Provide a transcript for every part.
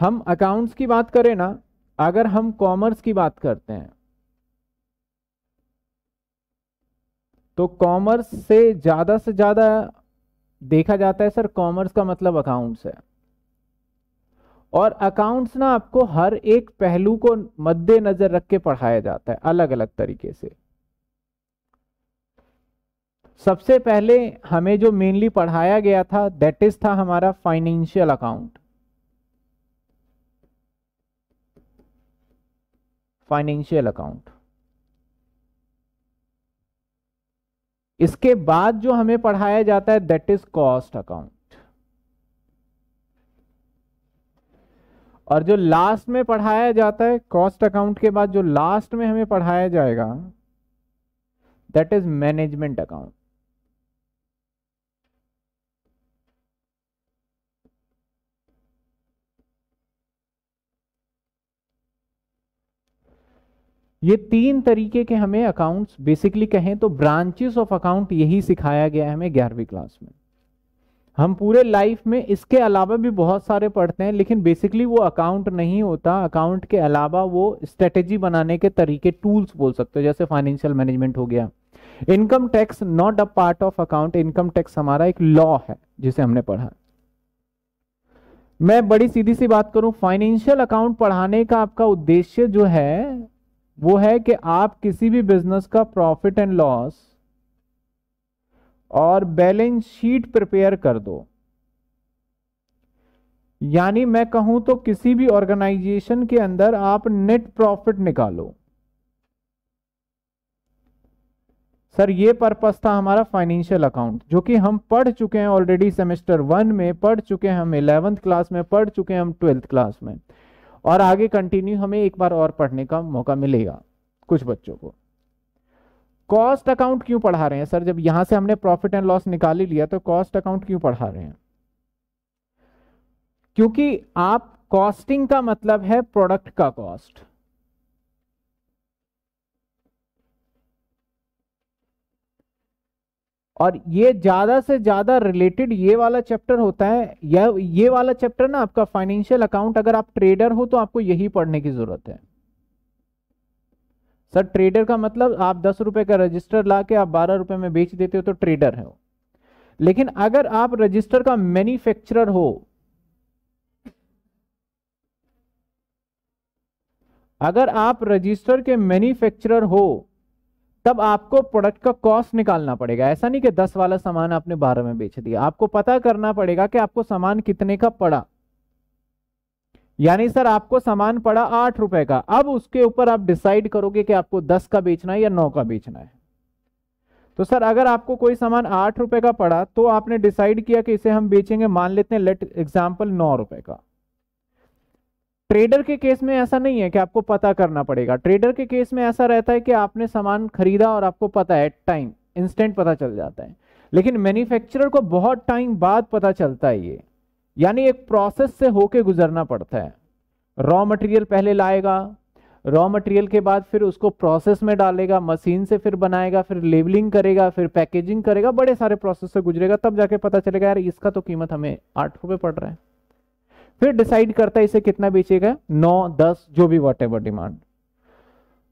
हम अकाउंट्स की बात करें ना अगर हम कॉमर्स की बात करते हैं तो कॉमर्स से ज़्यादा से ज़्यादा देखा जाता है सर कॉमर्स का मतलब अकाउंट्स है और अकाउंट्स ना आपको हर एक पहलू को मद्देनजर रख के पढ़ाया जाता है अलग अलग तरीके से सबसे पहले हमें जो मेनली पढ़ाया गया था दैट इज था हमारा फाइनेंशियल अकाउंट फाइनेंशियल अकाउंट इसके बाद जो हमें पढ़ाया जाता है दैट इज कॉस्ट अकाउंट और जो लास्ट में पढ़ाया जाता है कॉस्ट अकाउंट के बाद जो लास्ट में हमें पढ़ाया जाएगा दैट इज मैनेजमेंट अकाउंट ये तीन तरीके के हमें अकाउंट्स बेसिकली कहें तो ब्रांचेस ऑफ अकाउंट यही सिखाया गया है हमें ग्यारहवीं क्लास में हम पूरे लाइफ में इसके अलावा भी बहुत सारे पढ़ते हैं लेकिन बेसिकली वो अकाउंट नहीं होता अकाउंट के अलावा वो स्ट्रेटेजी बनाने के तरीके टूल्स बोल सकते हो जैसे फाइनेंशियल मैनेजमेंट हो गया income tax not a part of account income tax हमारा एक लॉ है जिसे हमने पढ़ा मैं बड़ी सीधी सी बात करूं फाइनेंशियल अकाउंट पढ़ाने का आपका उद्देश्य जो है वो है कि आप किसी भी बिजनेस का प्रॉफिट एंड लॉस और बैलेंस शीट प्रिपेयर कर दो यानी मैं कहूं तो किसी भी ऑर्गेनाइजेशन के अंदर आप नेट प्रॉफिट निकालो सर ये पर्पस था हमारा फाइनेंशियल अकाउंट जो कि हम पढ़ चुके हैं ऑलरेडी सेमेस्टर वन में पढ़ चुके हैं हम इलेवेंथ क्लास में पढ़ चुके हैं हम ट्वेल्थ क्लास में और आगे कंटिन्यू हमें एक बार और पढ़ने का मौका मिलेगा कुछ बच्चों को कॉस्ट अकाउंट क्यों पढ़ा रहे हैं सर जब यहां से हमने प्रॉफिट एंड लॉस निकाल ही लिया तो कॉस्ट अकाउंट क्यों पढ़ा रहे हैं क्योंकि आप कॉस्टिंग का मतलब है प्रोडक्ट का कॉस्ट और ये ज़्यादा से ज़्यादा रिलेटेड ये वाला चैप्टर होता है या ये वाला चैप्टर ना आपका फाइनेंशियल अकाउंट अगर आप ट्रेडर हो तो आपको यही पढ़ने की ज़रूरत है सर ट्रेडर का मतलब आप दस रुपए का रजिस्टर ला के आप बारह रुपए में बेच देते हो तो ट्रेडर है लेकिन अगर आप रजिस्टर का मैन्युफैक्चरर हो अगर आप रजिस्टर के मैन्युफैक्चरर हो तब आपको प्रोडक्ट का कॉस्ट निकालना पड़ेगा ऐसा नहीं कि दस वाला सामान आपने बारह में बेच दिया आपको पता करना पड़ेगा कि आपको सामान कितने का पड़ा यानी सर आपको सामान पड़ा आठ रुपए का अब उसके ऊपर आप डिसाइड करोगे कि आपको दस का बेचना है या नौ का बेचना है तो सर अगर आपको कोई सामान आठ रुपए का पड़ा तो आपने डिसाइड किया कि इसे हम बेचेंगे मान लेते हैं लेट एग्जाम्पल नौ रुपए का ट्रेडर के केस में ऐसा नहीं है कि आपको पता करना पड़ेगा ट्रेडर के केस में ऐसा रहता है कि आपने सामान खरीदा और आपको पता है टाइम इंस्टेंट पता चल जाता है लेकिन मैन्युफैक्चरर को बहुत टाइम बाद पता चलता है ये यानी एक प्रोसेस से होके गुजरना पड़ता है रॉ मटेरियल पहले लाएगा रॉ मटेरियल के बाद फिर उसको प्रोसेस में डालेगा मशीन से फिर बनाएगा फिर लेबलिंग करेगा फिर पैकेजिंग करेगा बड़े सारे प्रोसेस से गुजरेगा तब जाके पता चलेगा यार इसका तो कीमत हमें आठ रुपये पड़ रहा है फिर डिसाइड करता है इसे कितना बेचेगा नौ दस जो भी वॉट एवर डिमांड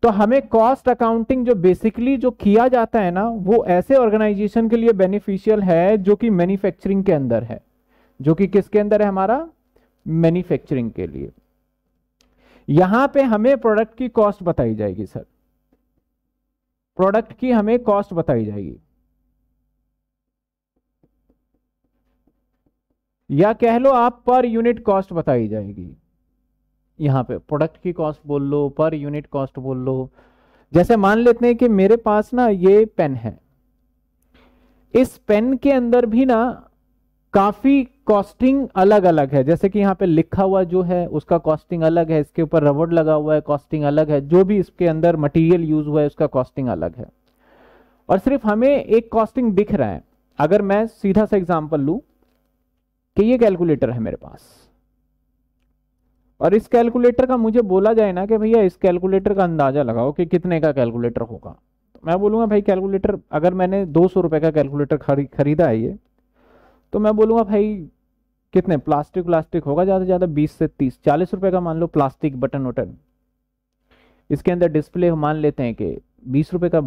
तो हमें कॉस्ट अकाउंटिंग जो बेसिकली जो किया जाता है ना वो ऐसे ऑर्गेनाइजेशन के लिए बेनिफिशियल है जो कि मैन्युफैक्चरिंग के अंदर है जो कि किसके अंदर है हमारा मैन्युफैक्चरिंग के लिए यहां पे हमें प्रोडक्ट की कॉस्ट बताई जाएगी सर प्रोडक्ट की हमें कॉस्ट बताई जाएगी या कह लो आप पर यूनिट कॉस्ट बताई जाएगी यहाँ पे प्रोडक्ट की कॉस्ट बोल लो पर यूनिट कॉस्ट बोल लो जैसे मान लेते हैं कि मेरे पास ना ये पेन है इस पेन के अंदर भी ना काफी कॉस्टिंग अलग अलग है जैसे कि यहां पे लिखा हुआ जो है उसका कॉस्टिंग अलग है इसके ऊपर रबड़ लगा हुआ है कॉस्टिंग अलग है जो भी इसके अंदर मटेरियल यूज हुआ है उसका कॉस्टिंग अलग है और सिर्फ हमें एक कॉस्टिंग दिख रहा है अगर मैं सीधा सा एग्जांपल लू कि ये कैलकुलेटर है मेरे पास और इस कैलकुलेटर का मुझे बोला जाए ना कि भैया इस कैलकुलेटर का अंदाजा लगाओ कि कितने का कैलकुलेटर होगा तो मैं बोलूंगा भाई कैलकुलेटर अगर मैंने दो सौ रुपए का कैलकुलेटर खरी, खरीदा है ये तो मैं बोलूंगा भाई कितने प्लास्टिक प्लास्टिक होगा ज़्यादा से ज़्यादा बीस से तीस चालीस रुपए का मान लो प्लास्टिक बटन वटन इसके अंदर डिस्प्ले मान लेते हैं कि बीस रुपये का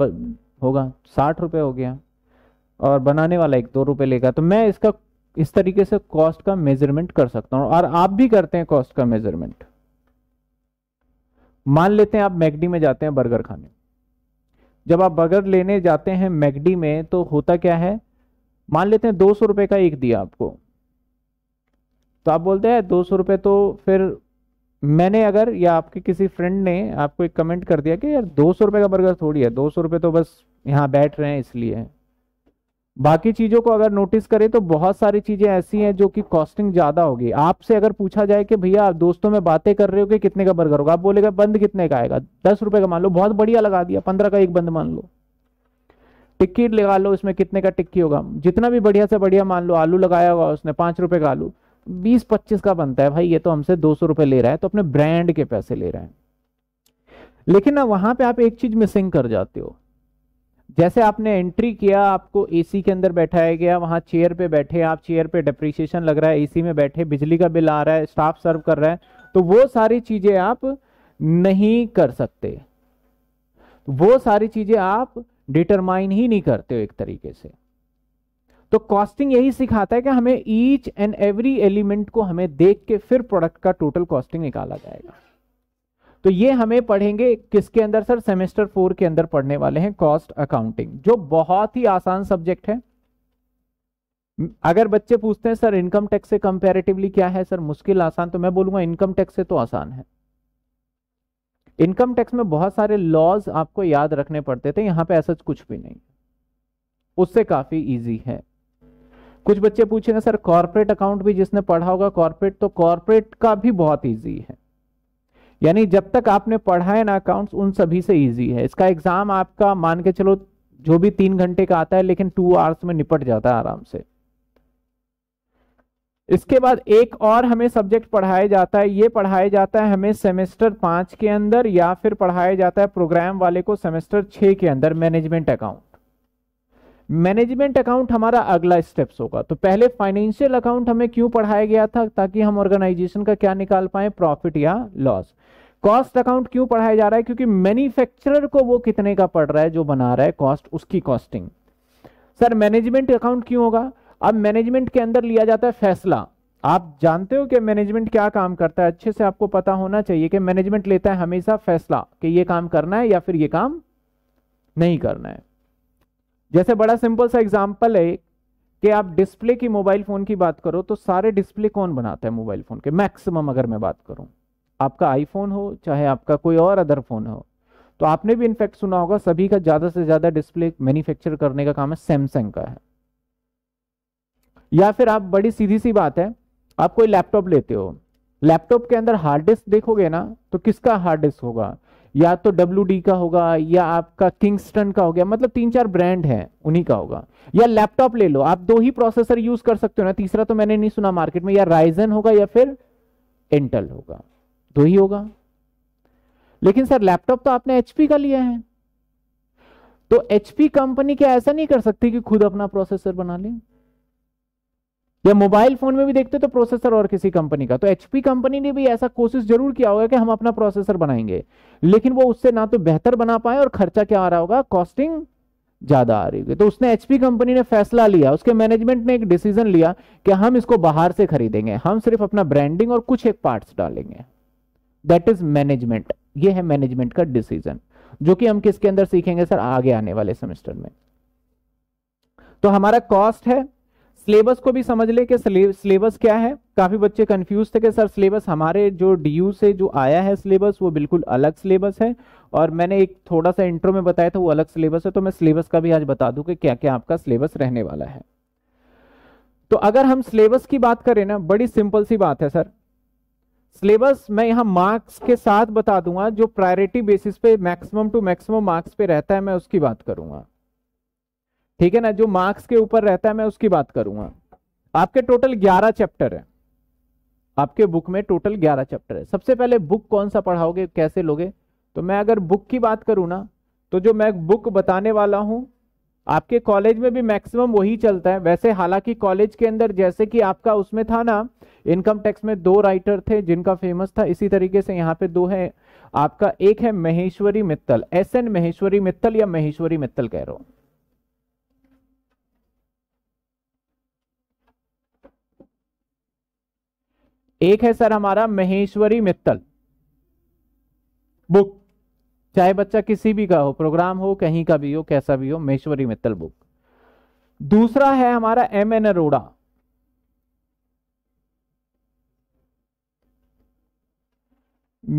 होगा साठ रुपये हो गया और बनाने वाला एक दो रुपये लेगा तो मैं इसका इस तरीके से कॉस्ट का मेजरमेंट कर सकता हूं और आप भी करते हैं कॉस्ट का मेजरमेंट मान लेते हैं आप मैगडी में जाते हैं बर्गर खाने जब आप बर्गर लेने जाते हैं मैगडी में तो होता क्या है मान लेते हैं दो सौ का एक दिया आपको तो आप बोलते हैं दो सौ रुपये तो फिर मैंने अगर या आपके किसी फ्रेंड ने आपको एक कमेंट कर दिया कि यार दो सौ का बर्गर थोड़ी है दो सौ तो बस यहाँ बैठ रहे हैं इसलिए बाकी चीजों को अगर नोटिस करें तो बहुत सारी चीजें ऐसी हैं जो कि कॉस्टिंग ज्यादा होगी आपसे अगर पूछा जाए कि भैया आप दोस्तों में बातें कर रहे हो कि कितने का बर्गर होगा आप बोलेगा बंद कितने का आएगा दस रुपए का मान लो बहुत बढ़िया लगा दिया पंद्रह का एक बंद मान लो टिक्की लगा लो इसमें कितने का टिक्की होगा जितना भी बढ़िया से बढ़िया मान लो आलू लगाया होगा उसने पांच रुपए का आलू बीस पच्चीस का बनता है भाई ये तो हमसे दो सौ रुपए ले रहा है तो अपने ब्रांड के पैसे ले रहे हैं लेकिन ना वहां पे आप एक चीज मिसिंग कर जाते हो जैसे आपने एंट्री किया आपको एसी के अंदर बैठाया गया वहां चेयर पे बैठे आप चेयर पे डिप्रिसिएशन लग रहा है एसी में बैठे बिजली का बिल आ रहा है स्टाफ सर्व कर रहा है तो वो सारी चीज़ें आप नहीं कर सकते वो सारी चीज़ें आप डिटरमाइन ही नहीं करते हो एक तरीके से तो कॉस्टिंग यही सिखाता है कि हमें ईच एंड एवरी एलिमेंट को हमें देख के फिर प्रोडक्ट का टोटल कॉस्टिंग निकाला जाएगा तो ये हमें पढ़ेंगे किसके अंदर सर सेमेस्टर फोर के अंदर पढ़ने वाले हैं कॉस्ट अकाउंटिंग जो बहुत ही आसान सब्जेक्ट है अगर बच्चे पूछते हैं सर इनकम टैक्स से कंपैरेटिवली क्या है सर मुश्किल आसान तो मैं बोलूंगा इनकम टैक्स से तो आसान है इनकम टैक्स में बहुत सारे लॉज आपको याद रखने पड़ते थे यहां पे ऐसा कुछ भी नहीं उससे काफी इजी है कुछ बच्चे पूछेंगे सर कॉर्पोरेट अकाउंट भी जिसने पढ़ा होगा कॉर्पोरेट तो कॉर्पोरेट का भी बहुत ईजी है यानी जब तक आपने पढ़ा है ना अकाउंट्स उन सभी से ईजी है इसका एग्जाम आपका मान के चलो जो भी तीन घंटे का आता है लेकिन टू आवर्स में निपट जाता है आराम से इसके बाद एक और हमें सब्जेक्ट पढ़ाया जाता है ये पढ़ाया जाता है हमें सेमेस्टर पांच के अंदर या फिर पढ़ाया जाता है प्रोग्राम वाले को सेमेस्टर छह के अंदर मैनेजमेंट अकाउंट मैनेजमेंट अकाउंट हमारा अगला स्टेप्स होगा तो पहले फाइनेंशियल अकाउंट हमें क्यों पढ़ाया गया था ताकि हम ऑर्गेनाइजेशन का क्या निकाल पाए प्रॉफिट या लॉस कॉस्ट अकाउंट क्यों पढ़ाया जा रहा है क्योंकि मैन्युफैक्चरर को वो कितने का पड़ रहा है जो बना रहा है कॉस्ट उसकी कॉस्टिंग सर मैनेजमेंट अकाउंट क्यों होगा अब मैनेजमेंट के अंदर लिया जाता है फैसला आप जानते हो कि मैनेजमेंट क्या काम करता है अच्छे से आपको पता होना चाहिए कि मैनेजमेंट लेता है हमेशा फैसला कि ये काम करना है या फिर ये काम नहीं करना है जैसे बड़ा सिंपल सा एग्जाम्पल है कि आप डिस्प्ले की मोबाइल फोन की बात करो तो सारे डिस्प्ले कौन बनाता है मोबाइल फोन के मैक्सिमम अगर मैं बात करूं आपका आईफोन हो चाहे आपका कोई और अदर फोन हो तो आपने भी इनफैक्ट सुना होगा सभी का ज्यादा से ज्यादा डिस्प्ले मैन्युफैक्चर करने का काम है सैमसंग का है या फिर आप बड़ी सीधी सी बात है आप कोई लैपटॉप लेते हो लैपटॉप के अंदर हार्ड डिस्क देखोगे ना तो किसका हार्ड डिस्क होगा या तो डब्ल्यू का होगा या आपका किंगस्टन का हो गया मतलब तीन चार ब्रांड है उन्हीं का होगा या लैपटॉप ले लो आप दो ही प्रोसेसर यूज कर सकते हो ना तीसरा तो मैंने नहीं सुना मार्केट में या राइजन होगा या फिर इंटल होगा दो ही होगा लेकिन सर लैपटॉप तो आपने एचपी का लिया है तो एचपी कंपनी क्या ऐसा नहीं कर सकती कि खुद अपना प्रोसेसर बना ले या मोबाइल फोन में भी देखते तो प्रोसेसर और किसी कंपनी का तो एचपी कंपनी ने भी ऐसा कोशिश जरूर किया होगा कि हम अपना प्रोसेसर बनाएंगे लेकिन वो उससे ना तो बेहतर बना पाए और खर्चा क्या आ रहा होगा कॉस्टिंग ज्यादा आ रही होगी तो उसने एचपी कंपनी ने फैसला लिया उसके मैनेजमेंट ने एक डिसीजन लिया कि हम इसको बाहर से खरीदेंगे हम सिर्फ अपना ब्रांडिंग और कुछ एक पार्ट डालेंगे दैट इज मैनेजमेंट ये है मैनेजमेंट का डिसीजन जो कि हम किसके अंदर सीखेंगे सर आगे आने वाले सेमेस्टर में तो हमारा कॉस्ट है सिलेबस को भी समझ ले कि सिलेबस क्या है काफी बच्चे कंफ्यूज थे कि सर सिलेबस हमारे जो डीयू से जो आया है सिलेबस वो बिल्कुल अलग सिलेबस है और मैंने एक थोड़ा सा इंट्रो में बताया था वो अलग सिलेबस है तो मैं सिलेबस का भी आज बता दूं कि क्या क्या आपका सिलेबस रहने वाला है तो अगर हम सिलेबस की बात करें ना बड़ी सिंपल सी बात है सर सिलेबस मैं यहाँ मार्क्स के साथ बता दूंगा जो प्रायोरिटी बेसिस पे मैक्सिमम टू मैक्सिमम मार्क्स पे रहता है मैं उसकी बात करूंगा ठीक है ना जो मार्क्स के ऊपर रहता है मैं उसकी बात करूंगा आपके टोटल ग्यारह चैप्टर है आपके बुक में टोटल ग्यारह चैप्टर है सबसे पहले बुक कौन सा पढ़ाओगे कैसे लोगे तो मैं अगर बुक की बात करूं ना तो जो मैं बुक बताने वाला हूं आपके कॉलेज में भी मैक्सिमम वही चलता है वैसे हालांकि कॉलेज के अंदर जैसे कि आपका उसमें था ना इनकम टैक्स में दो राइटर थे जिनका फेमस था इसी तरीके से यहाँ पे दो है आपका एक है महेश्वरी मित्तल एस एन महेश्वरी मित्तल या महेश्वरी मित्तल कह रहा हूँ एक है सर हमारा महेश्वरी मित्तल बुक चाहे बच्चा किसी भी का हो प्रोग्राम हो कहीं का भी हो कैसा भी हो महेश्वरी मित्तल बुक दूसरा है हमारा एम एन अरोड़ा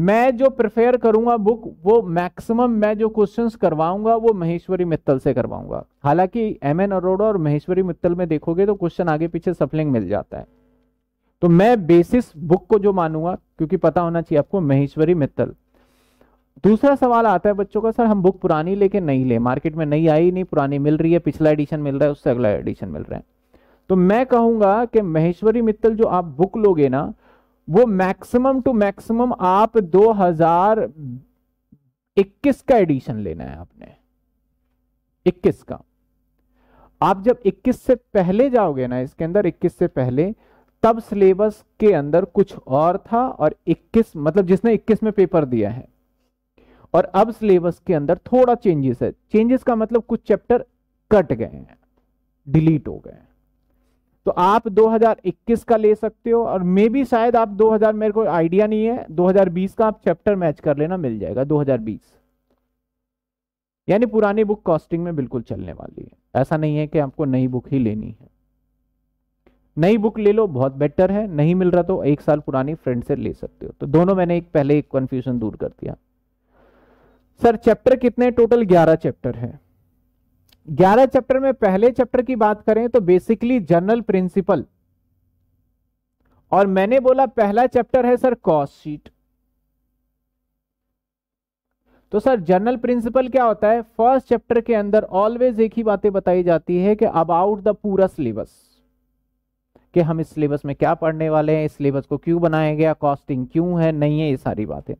मैं जो प्रिफेयर करूंगा बुक वो मैक्सिमम मैं जो क्वेश्चंस करवाऊंगा वो महेश्वरी मित्तल से करवाऊंगा हालांकि एम एन अरोड़ा और महेश्वरी मित्तल में देखोगे तो क्वेश्चन आगे पीछे सफलिंग मिल जाता है तो मैं बेसिस बुक को जो मानूंगा क्योंकि पता होना चाहिए आपको महेश्वरी मित्तल दूसरा सवाल आता है बच्चों का सर हम बुक पुरानी लेके नहीं ले मार्केट में नहीं आई नहीं पुरानी मिल रही है पिछला एडिशन मिल रहा है उससे अगला एडिशन मिल रहा है तो मैं कहूंगा कि महेश्वरी मित्तल जो आप बुक लोगे ना वो मैक्सिमम टू मैक्सिमम आप 2021 का एडिशन लेना है आपने 21 का आप जब 21 से पहले जाओगे ना इसके अंदर 21 से पहले तब सिलेबस के अंदर कुछ और था और 21 मतलब जिसने 21 में पेपर दिया है और अब सिलेबस के अंदर थोड़ा चेंजेस है चेंजेस का मतलब कुछ चैप्टर कट गए हैं डिलीट हो गए तो आप 2021 का ले सकते हो और मे भी शायद आप 2000 मेरे को आइडिया नहीं है 2020 का आप चैप्टर मैच कर लेना मिल जाएगा 2020 यानी पुरानी बुक कॉस्टिंग में बिल्कुल चलने वाली है ऐसा नहीं है कि आपको नई बुक ही लेनी है नई बुक ले लो बहुत बेटर है नहीं मिल रहा तो एक साल पुरानी फ्रेंड से ले सकते हो तो दोनों मैंने एक पहले एक कंफ्यूजन दूर कर दिया सर चैप्टर कितने टोटल ग्यारह चैप्टर है ग्यारह चैप्टर में पहले चैप्टर की बात करें तो बेसिकली जनरल प्रिंसिपल और मैंने बोला पहला चैप्टर है सर कॉस्ट शीट तो सर जनरल प्रिंसिपल क्या होता है फर्स्ट चैप्टर के अंदर ऑलवेज एक ही बातें बताई जाती है कि अबाउट द पूरा सिलेबस कि हम इस सिलेबस में क्या पढ़ने वाले हैं इस सिलेबस को क्यों बनाया गया कॉस्टिंग क्यों है नहीं है ये सारी बातें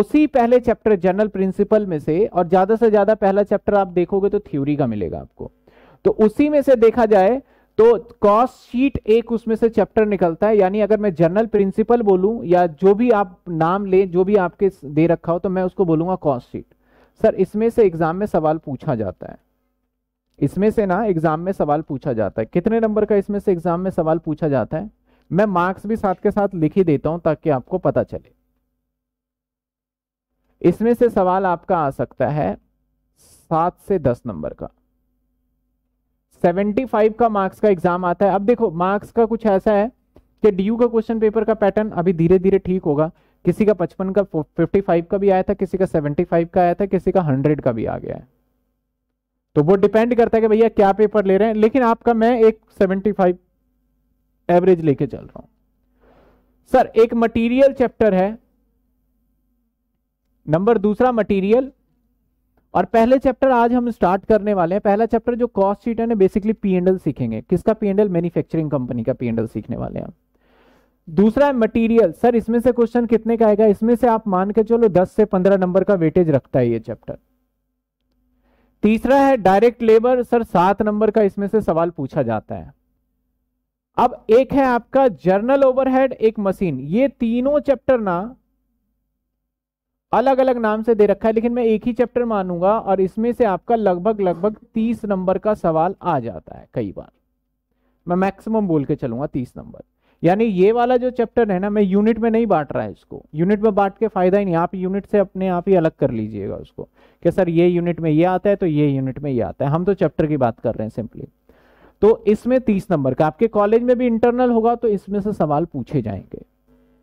उसी पहले चैप्टर जनरल प्रिंसिपल में से और ज्यादा से ज्यादा पहला चैप्टर आप देखोगे तो थ्योरी का मिलेगा आपको तो उसी में से देखा जाए तो कॉस्ट शीट एक उसमें से चैप्टर निकलता है यानी अगर मैं जनरल प्रिंसिपल बोलूं या जो भी आप नाम ले जो भी आपके दे रखा हो तो मैं उसको बोलूंगा कॉस्ट शीट सर इसमें से एग्जाम में सवाल पूछा जाता है इसमें से ना एग्जाम में सवाल पूछा जाता है कितने नंबर का इसमें से एग्जाम में सवाल पूछा जाता है मैं मार्क्स भी साथ के साथ लिख ही देता हूं ताकि आपको पता चले इसमें से सवाल आपका आ सकता है सात से दस नंबर का 75 का मार्क्स का एग्जाम आता है अब देखो मार्क्स का कुछ ऐसा है कि डीयू का क्वेश्चन पेपर का पैटर्न अभी धीरे धीरे ठीक होगा किसी का 55 का 55 का भी आया था किसी का 75 का आया था किसी का 100 का भी आ गया है तो वो डिपेंड करता है कि भैया क्या पेपर ले रहे हैं लेकिन आपका मैं एक 75 एवरेज लेके चल रहा हूं सर एक मटेरियल चैप्टर है नंबर दूसरा मटेरियल और पहले चैप्टर आज हम स्टार्ट करने वाले हैं पहला चैप्टर जो कॉस्ट शीट है बेसिकली पीएनएल सीखेंगे किसका पीएनएल मैन्युफैक्चरिंग कंपनी का पीएनएल सीखने वाले हैं दूसरा है मटेरियल सर इसमें से क्वेश्चन कितने का आएगा इसमें से आप मान के चलो 10 से 15 नंबर का वेटेज रखता है ये चैप्टर तीसरा है डायरेक्ट लेबर सर सात नंबर का इसमें से सवाल पूछा जाता है अब एक है आपका जर्नल ओवरहेड एक मशीन ये तीनों चैप्टर ना अलग अलग नाम से दे रखा है लेकिन मैं एक ही चैप्टर मानूंगा और इसमें से आपका लगभग लगभग तीस नंबर का सवाल आ जाता है कई बार मैं मैक्सिमम बोल के चलूंगा तीस नंबर यानी ये वाला जो चैप्टर है ना मैं यूनिट में नहीं बांट रहा है इसको यूनिट में बांट के फायदा ही नहीं आप यूनिट से अपने आप ही अलग कर लीजिएगा उसको कि सर ये यूनिट में ये आता है तो ये यूनिट में ये आता है हम तो चैप्टर की बात कर रहे हैं सिंपली तो इसमें तीस नंबर का आपके कॉलेज में भी इंटरनल होगा तो इसमें से सवाल पूछे जाएंगे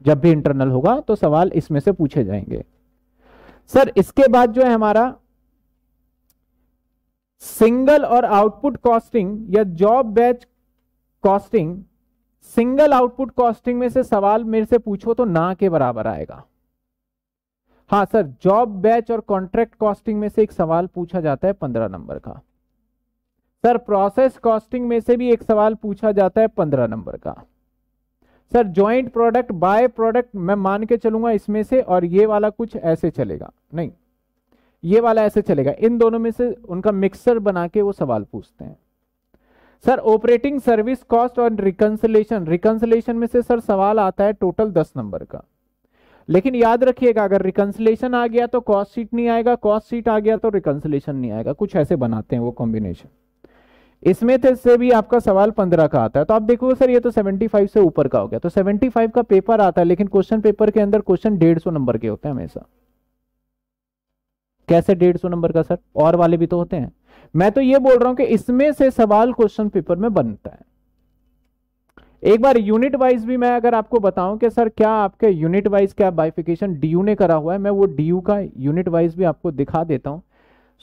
जब भी इंटरनल होगा तो सवाल इसमें से पूछे जाएंगे सर इसके बाद जो है हमारा सिंगल और आउटपुट कॉस्टिंग या job batch costing single output costing में से सवाल मेरे से पूछो तो ना के बराबर आएगा हाँ सर जॉब बैच और कॉन्ट्रैक्ट कॉस्टिंग में से एक सवाल पूछा जाता है पंद्रह नंबर का सर प्रोसेस कॉस्टिंग में से भी एक सवाल पूछा जाता है पंद्रह नंबर का sir joint product by product मैं मान के चलूंगा इसमें से और ये वाला कुछ ऐसे चलेगा नहीं ये वाला ऐसे चलेगा इन दोनों में से उनका मिक्सर बना के वो सवाल पूछते हैं सर ऑपरेटिंग सर्विस कॉस्ट और रिकंसलेशन रिकंसलेशन में से सर सवाल आता है टोटल दस नंबर का लेकिन याद रखिएगा अगर रिकंसलेशन आ गया तो कॉस्ट सीट नहीं आएगा कॉस्ट सीट आ गया तो रिकंसलेशन नहीं आएगा कुछ ऐसे बनाते हैं वो कॉम्बिनेशन इसमें थे से भी आपका सवाल पंद्रह का आता है तो आप देखोगे सर ये तो सेवेंटी फाइव से ऊपर का हो गया तो सेवेंटी फाइव का पेपर आता है लेकिन क्वेश्चन पेपर के अंदर क्वेश्चन डेढ़ सौ नंबर के होते हैं हमेशा कैसे डेढ़ सौ नंबर का सर और वाले भी तो होते हैं मैं तो ये बोल रहा हूं कि इसमें से सवाल क्वेश्चन पेपर में बनता है एक बार यूनिट वाइज भी मैं अगर आपको बताऊं कि सर क्या आपके यूनिट वाइज क्या बाइफिकेशन डी ने करा हुआ है मैं वो डी का यूनिट वाइज भी आपको दिखा देता हूं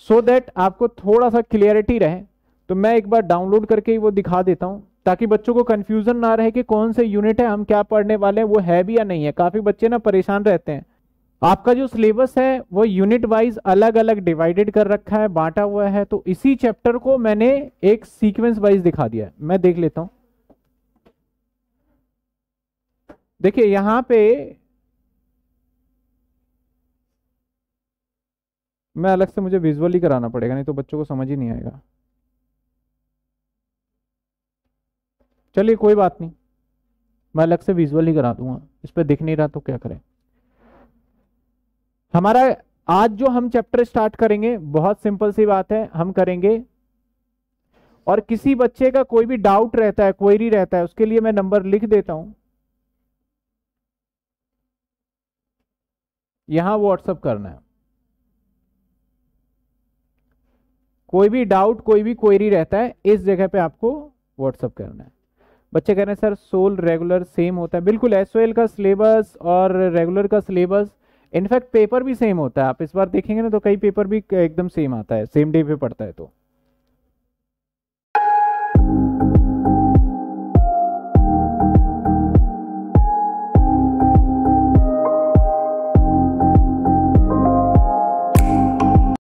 सो so देट आपको थोड़ा सा क्लियरिटी रहे तो मैं एक बार डाउनलोड करके ही वो दिखा देता हूं ताकि बच्चों को कंफ्यूजन ना रहे कि कौन से यूनिट है हम क्या पढ़ने वाले हैं वो है भी या नहीं है काफी बच्चे ना परेशान रहते हैं आपका जो सिलेबस है वो यूनिट वाइज अलग अलग डिवाइडेड कर रखा है बांटा हुआ है तो इसी चैप्टर को मैंने एक सीक्वेंस वाइज दिखा दिया मैं देख लेता हूं देखिए यहां पे मैं अलग से मुझे विजुअली कराना पड़ेगा नहीं तो बच्चों को समझ ही नहीं आएगा चलिए कोई बात नहीं मैं अलग से विजुअली करा दूंगा इस पर दिख नहीं रहा तो क्या करें हमारा आज जो हम चैप्टर स्टार्ट करेंगे बहुत सिंपल सी बात है हम करेंगे और किसी बच्चे का कोई भी डाउट रहता है क्वेरी रहता है उसके लिए मैं नंबर लिख देता हूं यहां व्हाट्सअप करना है कोई भी डाउट कोई भी क्वेरी रहता है इस जगह पे आपको व्हाट्सअप करना है बच्चे कह रहे हैं सर सोल रेगुलर सेम होता है बिल्कुल एसओएल का सिलेबस और रेगुलर का सिलेबस इनफैक्ट पेपर भी सेम होता है आप इस बार देखेंगे ना तो कई पेपर भी एकदम सेम आता है सेम डे पे पड़ता है तो